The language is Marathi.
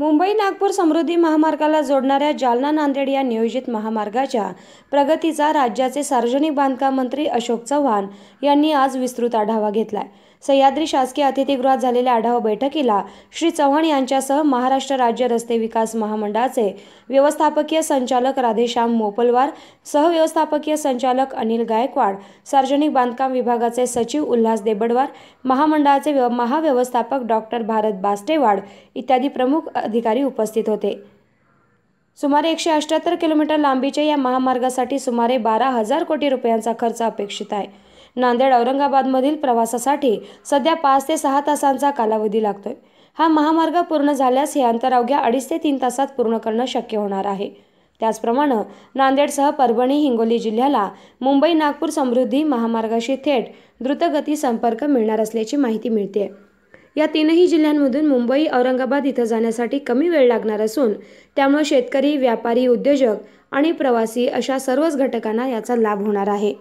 मुंबई नागपूर समृद्धी महामार्गाला जोडणाऱ्या जालना नांदेड या नियोजित महामार्गाच्या प्रगतीचा राज्याचे सार्वजनिक बांधकाम मंत्री अशोक चव्हाण यांनी आज विस्तृत आढावा घेतलाय सह्याद्री शासकीय अतिथीगृहात झालेल्या आढावा बैठकीला श्री चव्हाण यांच्यासह महाराष्ट्र राज्य रस्ते विकास महामंडळाचे व्यवस्थापकीय संचालक राधेश्याम मोपलवार सहव्यवस्थापकीय संचालक अनिल गायकवाड सार्वजनिक बांधकाम विभागाचे सचिव उल्हास देबडवार महामंडळाचे महाव्यवस्थापक डॉक्टर भारत बास्टेवाड इत्यादी प्रमुख अधिकारी उपस्थित होते सुमारे एकशे अठ्याहत्तर किलोमीटर लांबीच्या या महामार्गासाठी सुमारे बारा हजार कोटी रुपयांचा खर्च अपेक्षित आहे नांदेड औरंगाबादमधील प्रवासासाठी सध्या पाच ते सहा तासांचा कालावधी लागतोय हा महामार्ग पूर्ण झाल्यास हे अंतर अवघ्या अडीच ते तीन तासात पूर्ण करणं शक्य होणार आहे त्याचप्रमाणे नांदेडसह परभणी हिंगोली जिल्ह्याला मुंबई नागपूर समृद्धी महामार्गाशी थेट द्रुतगती संपर्क मिळणार असल्याची माहिती मिळते या तीनही जिल्ह्यांमधून मुंबई औरंगाबाद इथं जाण्यासाठी कमी वेळ लागणार असून त्यामुळे शेतकरी व्यापारी उद्योजक आणि प्रवासी अशा सर्वच घटकांना याचा लाभ होणार आहे